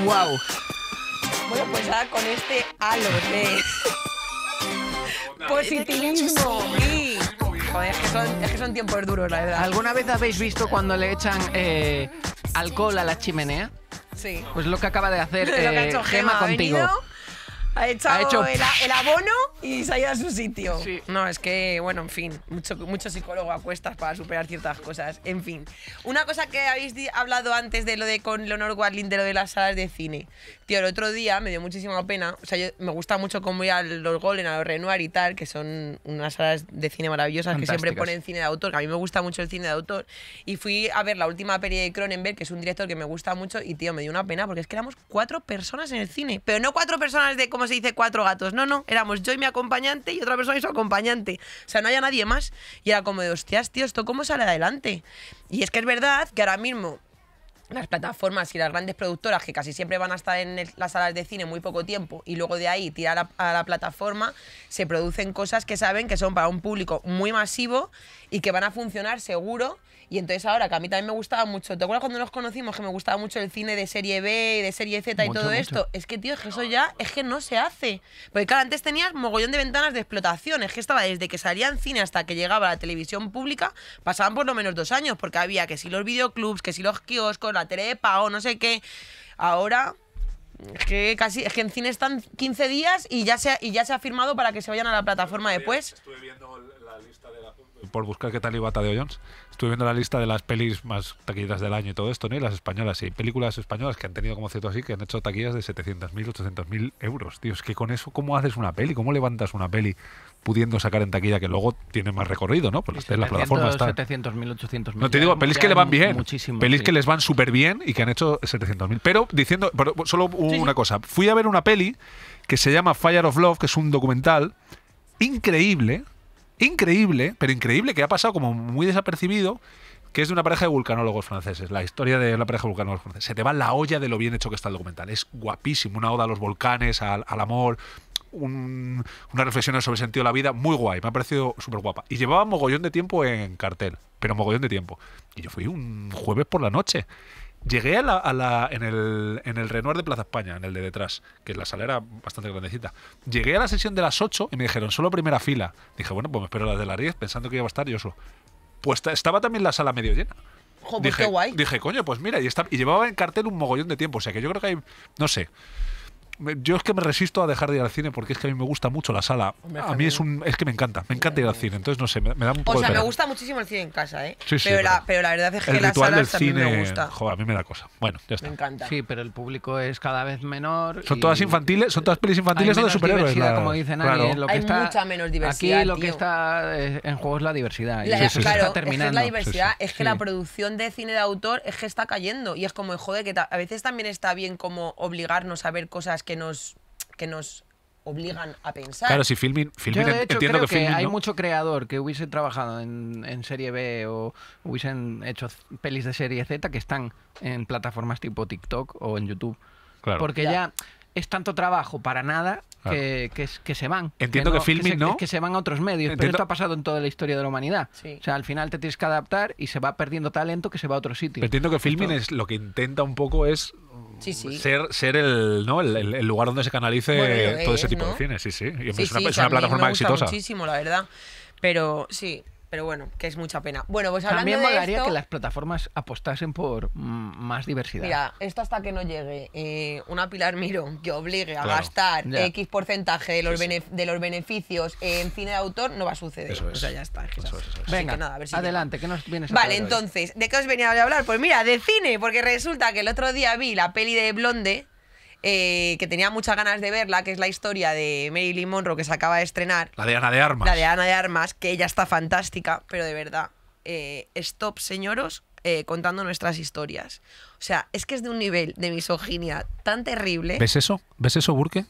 ¡Wow! Bueno, pues ya con este halo de positivismo y... es que, son, tiempos duros, la verdad. ¿Alguna vez habéis visto cuando le echan eh, alcohol a la chimenea? Sí. Pues lo que acaba de hacer eh, Gema, contigo. Ha, echado hecho el, abono y se ha ido a su sitio. Sí. No, es que, bueno, en fin, mucho, mucho psicólogo a para superar ciertas cosas. En fin, una cosa que habéis hablado antes de lo de con Leonor Wadlin, de lo de las salas de cine. Tío, el otro día me dio muchísima pena. O sea, me gusta mucho cómo ir a los Golden, a los Renoir y tal, que son unas salas de cine maravillosas que siempre ponen cine de autor, a mí me gusta mucho el cine de autor. Y fui a ver la última peli de Cronenberg, que es un director que me gusta mucho, y tío, me dio una pena porque es que éramos cuatro personas en el cine. Pero no cuatro personas de cómo se dice cuatro gatos. No, no, éramos yo y mi acompañante y otra persona y su acompañante. O sea, no haya nadie más. Y era como de, hostias, tío, ¿esto cómo sale adelante? Y es que es verdad que ahora mismo las plataformas y las grandes productoras que casi siempre van a estar en las salas de cine muy poco tiempo y luego de ahí tirar a, la plataforma, se producen cosas que saben que son para un público muy masivo y que van a funcionar seguro y entonces ahora, que a mí también me gustaba mucho, ¿te acuerdas cuando nos conocimos que me gustaba mucho el cine de serie B y de serie Z y todo esto? Es que, tío, es que eso ya, es que no se hace. Porque claro, antes tenías mogollón de ventanas de explotación, es que estaba desde que salía en cine hasta que llegaba la televisión pública, pasaban por lo menos dos años, porque había que si los videoclubs, que si los kioscos, la tele de pago, no sé qué. Ahora, es que casi, es que en cine están 15 días y ya se, y ya se ha firmado para que se vayan a la plataforma después. Estuve viendo la lista de la, por buscar qué tal iba Tadeo Jones estuve viendo la lista de las pelis más taquilleras del año y todo esto, ¿no? Y las españolas, y hay películas españolas que han tenido como cierto así, que han hecho taquillas de 700.000, 800.000 euros. Tío, es que con eso, ¿cómo haces una peli? ¿Cómo levantas una peli pudiendo sacar en taquilla que luego tiene más recorrido, ¿no? Pues las plataformas 700.000, 800.000. No te digo, pelis que le van bien, pelis que les van súper bien y que han hecho 700.000. Pero diciendo, solo una cosa, fui a ver una peli que se llama Fire of Love, que es un documental increíble increíble, pero increíble que ha pasado como muy desapercibido, que es de una pareja de vulcanólogos franceses, la historia de la pareja de vulcanólogos franceses. Se te va la olla de lo bien hecho que está el documental. Es guapísimo, una oda a los volcanes, al, amor, una reflexión sobre el sentido de la vida, muy guay, me ha parecido súper guapa. Y llevaba mogollón de tiempo en cartel, pero mogollón de tiempo. Y yo fui un jueves por la noche Llegué a la, en, el, en Renoir de Plaza España, en el de detrás, que la sala era bastante grandecita. Llegué a la sesión de las 8 y me dijeron, solo primera fila. Dije, bueno, pues me espero la las de las 10 pensando que iba a estar yo solo. Pues estaba también la sala medio llena. dije, guay. dije, coño, pues mira, y, y llevaba en cartel un mogollón de tiempo. O sea que yo creo que hay, no sé yo es que me resisto a dejar de ir al cine porque es que a mí me gusta mucho la sala. A mí es un es que me encanta, me encanta ir al cine, entonces no sé, me, da un poco O sea, me gusta muchísimo el cine en casa, ¿eh? Sí, sí, pero, la, pero la verdad es que la sala del también cine, me gusta. Joder, a mí me da cosa. Bueno, ya está. Me encanta. Sí, pero el público es cada vez menor. Son todas infantiles, son todas pelis infantiles o de superhéroes. La, como dicen claro. hay mucha menos diversidad. Aquí lo que está eh, en juego es la diversidad. claro, terminando. la diversidad, es que la producción de cine de autor es que está cayendo y es como, joder, que a veces también está bien como obligarnos a ver cosas que que nos, que nos obligan a pensar. Claro, si Filmin, entiendo que, hay mucho creador que hubiese trabajado en, en, serie B o hubiesen hecho pelis de serie Z que están en plataformas tipo TikTok o en YouTube. Claro. Porque ya es tanto trabajo para nada que, que, se van. Entiendo que, filming, ¿no? Que se van a otros medios, pero esto ha pasado en toda la historia de la humanidad. O sea, al final te tienes que adaptar y se va perdiendo talento que se va a otro sitio. entiendo que filming es lo que intenta un poco es mm, ser, ser el, ¿no? el, lugar donde se canalice todo ese tipo de cine. Sí, sí. es una, plataforma exitosa. Muchísimo, la verdad. Pero sí, pero bueno, que es mucha pena. Bueno, pues hablando También molaría de que las plataformas apostasen por más diversidad. Mira, esto hasta que no llegue eh, una Pilar Miro que obligue a gastar X porcentaje de los, de los beneficios en cine de autor, no va a suceder. Eso O sea, ya está. Venga, adelante, que nos vienes a Vale, entonces, ¿de qué os venía a hablar? Pues mira, de cine, porque resulta que el otro día vi la peli de Blonde, eh, que tenía muchas ganas de verla, que es la historia de Mary Monroe que se acaba de estrenar. La de Ana de Armas. La de Ana de Armas, que ella está fantástica, pero de verdad, eh, stop, señoros, eh, contando nuestras historias. O sea, es que es de un nivel de misoginia tan terrible. ¿Ves eso? ¿Ves eso, Burke?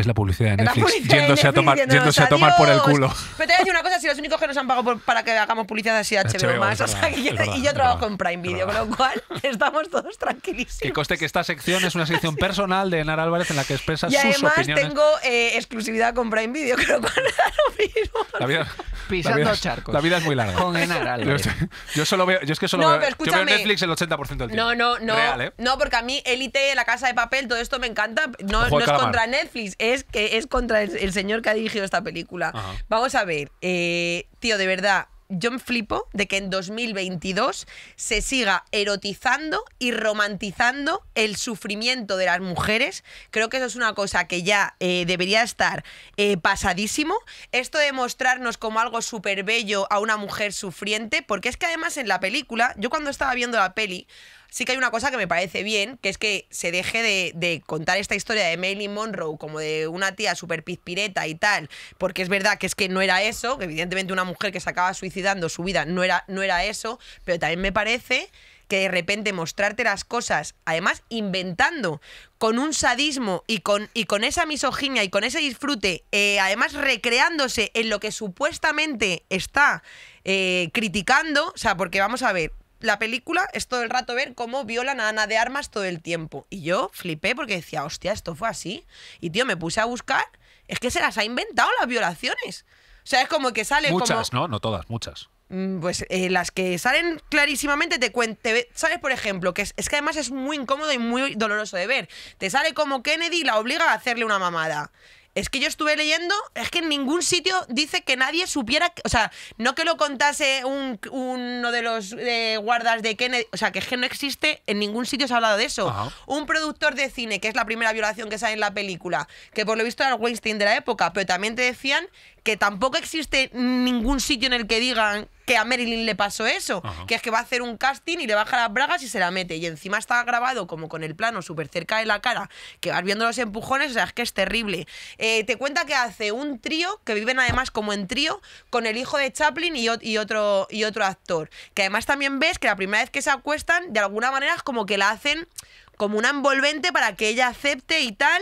es la publicidad de Netflix, yéndose, a tomar, yéndose, a tomar, por el culo. Pero te voy a decir una cosa, si los únicos que nos han pagado para que hagamos publicidad así HBO, HBO más, y yo trabajo en Prime Video, con lo cual estamos todos tranquilísimos. Que coste que esta sección es una sección personal de Enar Álvarez en la que expresa sus y además tengo eh, exclusividad con Prime Video, creo que lo mismo. La vida, Pisando charcos. La vida es muy larga. Con Enar Álvarez. Yo, solo veo, yo es que solo veo, yo Netflix el 80% del tiempo. No, no, no. ¿eh? No, porque a mí Elite, La Casa de Papel, todo esto me encanta. No, es contra Netflix, es, que es contra el, señor que ha dirigido esta película. Vamos a ver, eh, tío, de verdad, yo me flipo de que en 2022 se siga erotizando y romantizando el sufrimiento de las mujeres. Creo que eso es una cosa que ya eh, debería estar eh, pasadísimo. Esto de mostrarnos como algo súper bello a una mujer sufriente, porque es que además en la película, yo cuando estaba viendo la peli, sí que hay una cosa que me parece bien, que es que se deje de, contar esta historia de Marilyn Monroe como de una tía súper pizpireta y tal, porque es verdad que es que no era eso, que evidentemente una mujer que se acaba suicidando su vida no era, no era eso, pero también me parece que de repente mostrarte las cosas, además inventando con un sadismo y con, y con esa misoginia y con ese disfrute, eh, además recreándose en lo que supuestamente está eh, criticando, o sea, porque vamos a ver, la película es todo el rato ver cómo violan a Ana de Armas todo el tiempo. Y yo flipé porque decía, hostia, esto fue así. Y tío, me puse a buscar. Es que se las ha inventado las violaciones. O sea, es como que sale. Muchas, ¿no? No todas, muchas. Mm, pues eh, las que salen clarísimamente te cuente, sabes, por ejemplo, que es, es, que además es muy incómodo y muy doloroso de ver. Te sale como Kennedy la obliga a hacerle una mamada. Es que yo estuve leyendo, es que en ningún sitio dice que nadie supiera, o sea, no que lo contase un, uno de los eh, guardas de Kennedy, o sea, que es que no existe, en ningún sitio se ha hablado de eso. Un productor de cine, que es la primera violación que sale en la película, que por lo visto era el Weinstein de la época, pero también te decían que tampoco existe ningún sitio en el que digan que a Marilyn le pasó eso, que es que va a hacer un casting y le baja las bragas y se la mete. Y encima está grabado como con el plano súper cerca de la cara, que vas viendo los empujones, o sea, es que es terrible. Eh, te cuenta que hace un trío, que viven además como en trío, con el hijo de Chaplin y, otro, y otro actor. Que además también ves que la primera vez que se acuestan, de alguna manera es como que la hacen como una envolvente para que ella acepte y tal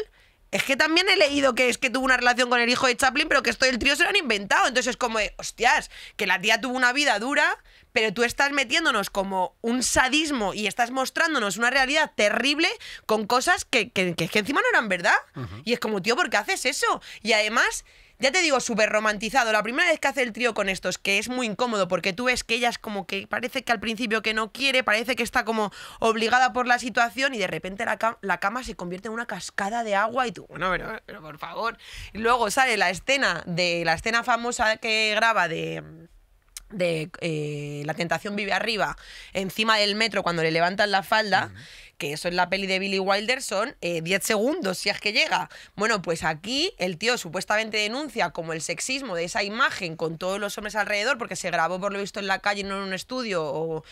es que también he leído que es que tuvo una relación con el hijo de Chaplin, pero que esto del trío se lo han inventado. Entonces es como, hostias, que la tía tuvo una vida dura, pero tú estás metiéndonos como un sadismo y estás mostrándonos una realidad terrible con cosas que, que, que, encima no eran verdad. Y es como, tío, ¿por qué haces eso? Y además ya te digo, súper romantizado. La primera vez que hace el trío con estos, que es muy incómodo, porque tú ves que ella es como que parece que al principio que no quiere, parece que está como obligada por la situación y de repente la, cama se convierte en una cascada de agua y tú, bueno, pero, por favor. luego sale la escena de la escena famosa que graba de de eh, La tentación vive arriba, encima del metro cuando le levantan la falda que eso es la peli de Billy Wilder son 10 eh, segundos, si es que llega. Bueno, pues aquí el tío supuestamente denuncia como el sexismo de esa imagen con todos los hombres alrededor, porque se grabó por lo visto en la calle, no en un estudio,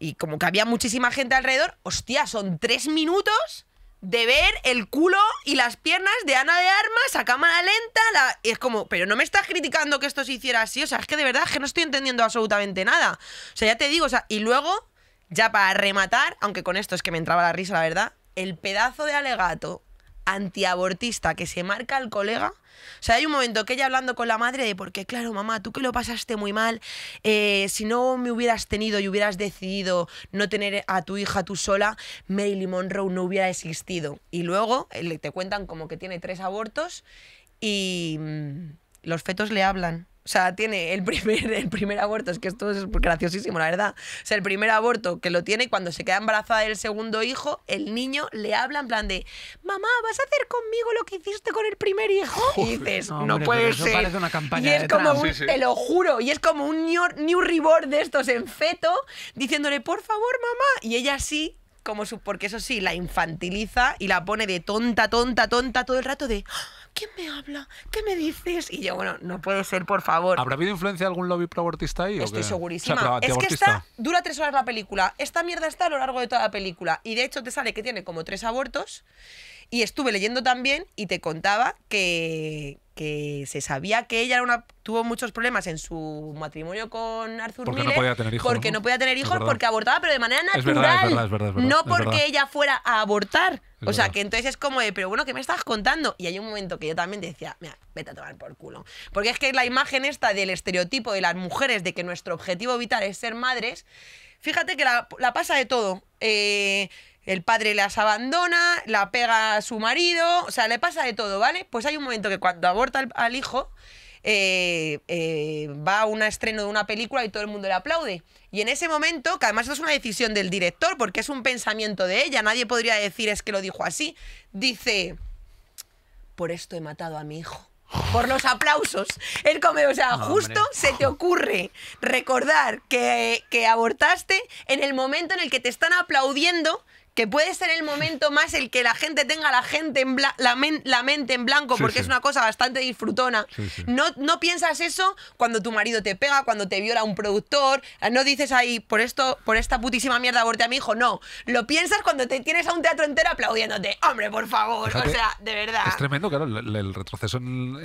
y como que había muchísima gente alrededor, hostia, son tres minutos de ver el culo y las piernas de Ana de Armas a cámara lenta. La... es como, pero no me estás criticando que esto se hiciera así. O sea, es que de verdad que no estoy entendiendo absolutamente nada. O sea, ya te digo, o sea, y luego ya para rematar, aunque con esto es que me entraba la risa, la verdad, el pedazo de alegato antiabortista que se marca al colega. O sea, hay un momento que ella hablando con la madre de porque, claro, mamá, tú que lo pasaste muy mal, eh, si no me hubieras tenido y hubieras decidido no tener a tu hija tú sola, Marilyn Monroe no hubiera existido. Y luego eh, te cuentan como que tiene tres abortos y mm, los fetos le hablan. O sea, tiene el primer, el primer aborto, es que esto es graciosísimo, la verdad. O sea, el primer aborto que lo tiene cuando se queda embarazada del segundo hijo, el niño le habla en plan de, mamá, ¿vas a hacer conmigo lo que hiciste con el primer hijo? y dices, no, puede ser. una campaña y es como un, te lo juro, y es como un new, new de estos en feto, diciéndole, por favor, mamá. Y ella sí, como su, porque eso sí, la infantiliza y la pone de tonta, tonta, tonta todo el rato de... ¿Quién me habla? ¿Qué me dices? Y yo, bueno, no puede ser, por favor. ¿Habrá habido influencia de algún lobby proabortista ahí? Estoy segurísima. es que dura tres horas la película. Esta mierda está a lo largo de toda la película. Y de hecho te sale que tiene como tres abortos. Y estuve leyendo también y te contaba que, se sabía que ella tuvo muchos problemas en su matrimonio con Arthur porque no podía tener hijos. Porque ¿no? podía tener hijos, porque abortaba, pero de manera natural. Es verdad, no porque ella fuera a abortar. o sea, que entonces es como de, pero bueno, ¿qué me estás contando? Y hay un momento que yo también decía, mira, vete a tomar por culo. Porque es que la imagen esta del estereotipo de las mujeres, de que nuestro objetivo vital es ser madres, fíjate que la, pasa de todo. Eh, el padre las abandona, la pega a su marido, o sea, le pasa de todo, ¿vale? Pues hay un momento que cuando aborta al, hijo, eh, eh, va a un estreno de una película y todo el mundo le aplaude. Y en ese momento, que además es una decisión del director, porque es un pensamiento de ella, nadie podría decir es que lo dijo así, dice, por esto he matado a mi hijo. Por los aplausos. Él come, o sea, ah, justo se te ocurre recordar que, que abortaste en el momento en el que te están aplaudiendo que puede ser el momento más el que la gente tenga la, gente en la, mente en blanco, porque es una cosa bastante disfrutona. no, no piensas eso cuando tu marido te pega, cuando te viola un productor, eh, no dices ahí, por esto, por esta putísima mierda aborte a mi hijo, no. Lo piensas cuando te tienes a un teatro entero aplaudiéndote, hombre, por favor, o sea, de verdad. Es tremendo, claro, el, retroceso en,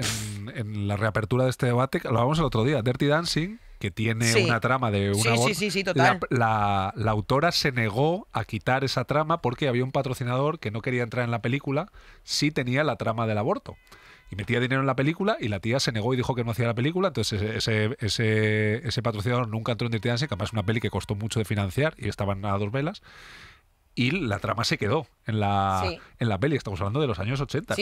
en, la reapertura de este debate, lo hablamos el otro día, Dirty Dancing que tiene una trama de una sí, sí, sí total. La, autora se negó a quitar esa trama porque había un patrocinador que no quería entrar en la película si tenía la trama del aborto. Y metía dinero en la película y la tía se negó y dijo que no hacía la película. Entonces ese, ese, patrocinador nunca entró en Dirty Dancing, que además es una peli que costó mucho de financiar y estaban a dos velas y la trama se quedó en la, en la peli. Estamos hablando de los años 80,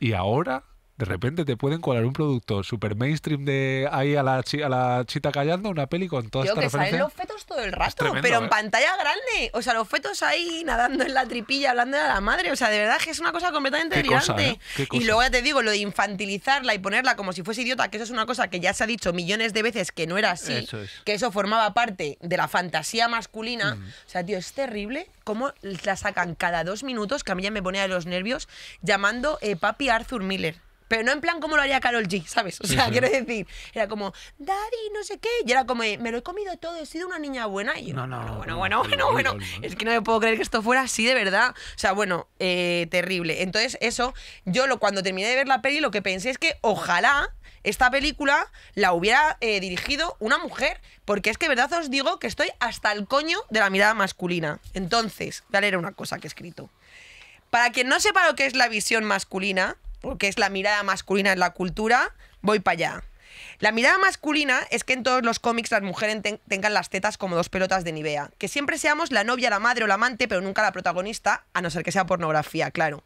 y ahora de repente te pueden colar un producto super mainstream de ahí a la, a la chita callando, una peli con todas estas que salen los fetos todo el rato, pero en eh. pantalla grande. O sea, los fetos ahí nadando en la tripilla, hablando de la madre. O sea, de verdad que es una cosa completamente delirante. ¿eh? Y luego ya te digo, lo de infantilizarla y ponerla como si fuese idiota, que eso es una cosa que ya se ha dicho millones de veces que no era así, que eso formaba parte de la fantasía masculina. O sea, tío, es terrible cómo la sacan cada dos minutos, que a mí ya me ponía de los nervios, llamando eh, papi Arthur Miller. Pero no en plan como lo haría Carol G, ¿sabes? O sea, quiero decir, era como, Daddy, no sé qué. Y era como, me lo he comido todo, he sido una niña buena. Y yo, no, no, bueno, bueno, bueno, bueno, Es que no me puedo creer que esto fuera así de verdad. O sea, bueno, eh, terrible. Entonces, eso, yo lo, cuando terminé de ver la peli, lo que pensé es que ojalá esta película la hubiera eh, dirigido una mujer, porque es que verdad os digo que estoy hasta el coño de la mirada masculina. Entonces, Dale, era una cosa que he escrito. Para quien no sepa lo que es la visión masculina, porque es la mirada masculina en la cultura, voy para allá. La mirada masculina es que en todos los cómics las mujeres tengan las tetas como dos pelotas de Nivea. Que siempre seamos la novia, la madre o la amante, pero nunca la protagonista, a no ser que sea pornografía, claro.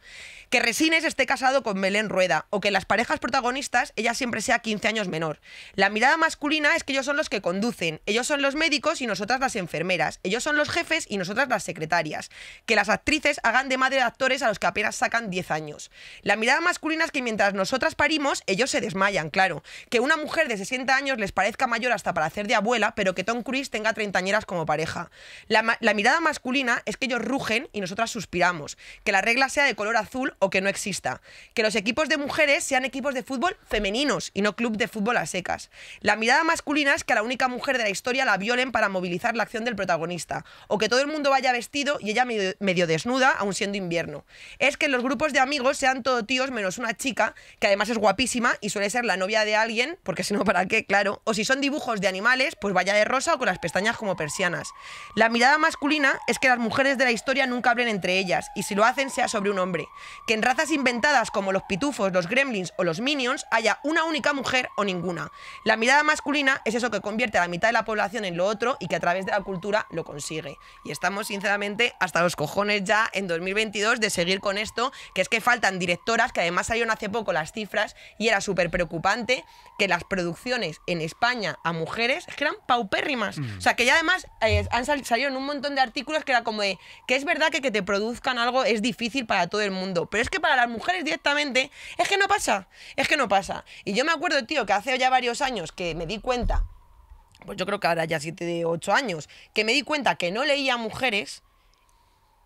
Que Resines esté casado con Melén Rueda. O que las parejas protagonistas ella siempre sea 15 años menor. La mirada masculina es que ellos son los que conducen. Ellos son los médicos y nosotras las enfermeras. Ellos son los jefes y nosotras las secretarias. Que las actrices hagan de madre de actores a los que apenas sacan 10 años. La mirada masculina es que mientras nosotras parimos, ellos se desmayan, claro. Que una mujer de 60 años les parezca mayor hasta para hacer de abuela, pero que Tom Cruise tenga treintañeras como pareja. La, mirada masculina es que ellos rugen y nosotras suspiramos. Que la regla sea de color azul o que no exista. Que los equipos de mujeres sean equipos de fútbol femeninos y no club de fútbol a secas. La mirada masculina es que a la única mujer de la historia la violen para movilizar la acción del protagonista. O que todo el mundo vaya vestido y ella medio, desnuda, aun siendo invierno. Es que los grupos de amigos sean todo tíos menos una chica, que además es guapísima y suele ser la novia de alguien porque si no, ¿para qué? Claro. O si son dibujos de animales, pues vaya de rosa o con las pestañas como persianas. La mirada masculina es que las mujeres de la historia nunca hablen entre ellas, y si lo hacen sea sobre un hombre. Que en razas inventadas como los pitufos, los gremlins o los minions haya una única mujer o ninguna. La mirada masculina es eso que convierte a la mitad de la población en lo otro y que a través de la cultura lo consigue. Y estamos sinceramente hasta los cojones ya en 2022 de seguir con esto, que es que faltan directoras, que además salieron hace poco las cifras y era súper preocupante que la producciones en España a mujeres eran paupérrimas. Mm. O sea, que ya además eh, han salido en un montón de artículos que era como de que es verdad que que te produzcan algo es difícil para todo el mundo, pero es que para las mujeres directamente es que no pasa, es que no pasa. Y yo me acuerdo, tío, que hace ya varios años que me di cuenta, pues yo creo que ahora ya 7, ocho años, que me di cuenta que no leía mujeres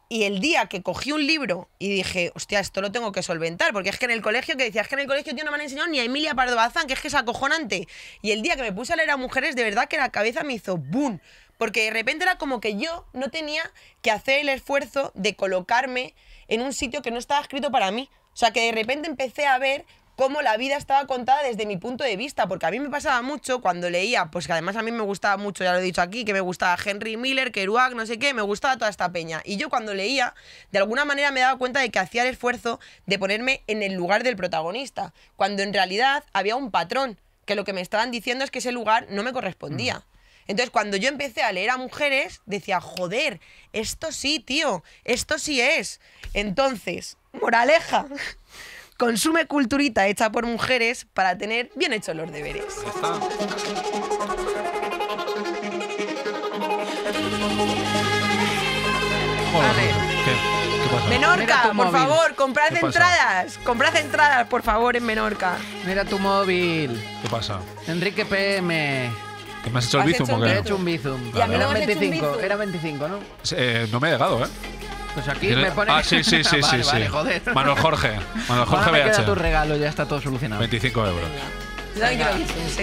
y el día que cogí un libro y dije, hostia, esto lo tengo que solventar, porque es que en el colegio, que decía, es que en el colegio, tío, no me han enseñado ni a Emilia Pardo Bazán, que es que es acojonante. Y el día que me puse a leer a mujeres, de verdad que la cabeza me hizo boom. Porque de repente era como que yo no tenía que hacer el esfuerzo de colocarme en un sitio que no estaba escrito para mí. O sea, que de repente empecé a ver cómo la vida estaba contada desde mi punto de vista, porque a mí me pasaba mucho cuando leía, pues que además a mí me gustaba mucho, ya lo he dicho aquí, que me gustaba Henry Miller, Kerouac, no sé qué, me gustaba toda esta peña. Y yo cuando leía, de alguna manera me daba cuenta de que hacía el esfuerzo de ponerme en el lugar del protagonista, cuando en realidad había un patrón, que lo que me estaban diciendo es que ese lugar no me correspondía. Mm. Entonces, cuando yo empecé a leer a mujeres, decía, joder, esto sí, tío, esto sí es. Entonces, moraleja, Consume culturita hecha por mujeres para tener bien hechos los deberes. Menorca, por favor, comprad entradas. Comprad entradas, por favor, en Menorca. Mira tu móvil. ¿Qué pasa? Enrique PM. me has hecho el bizum, He hecho un bizum. me era 25, ¿no? Eh, no me he llegado, ¿eh? Pues aquí me pone. Ah, sí, sí, sí. sí, Manuel Jorge. Manuel Jorge me tu regalo, ya está todo solucionado. 25 euros.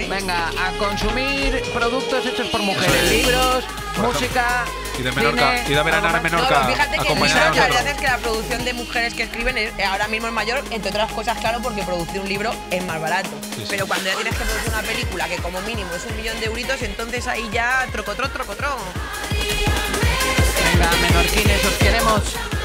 Venga, a consumir productos hechos por mujeres, libros, música. Y de Menorca. Y de verano a Menorca. fíjate que la es que la producción de mujeres que escriben eh, ahora mismo es mayor, entre otras cosas, claro, porque producir un libro es más barato. Pero cuando ya tienes que producir una película que como mínimo es un millón de euritos, entonces ahí ya trocotró, trocotró. Menorquines, os queremos.